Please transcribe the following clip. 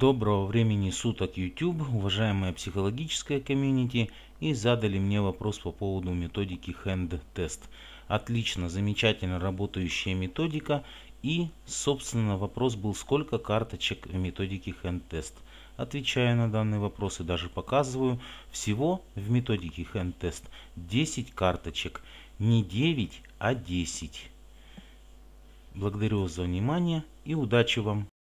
Доброго времени суток YouTube, уважаемая психологическая комьюнити, и задали мне вопрос по поводу методики Hand Test. Отлично, замечательно работающая методика. И, собственно, вопрос был, сколько карточек в методике Hand Test. Отвечаю на данный вопрос и даже показываю. Всего в методике Hand Test 10 карточек. Не 9, а 10. Благодарю вас за внимание и удачи вам!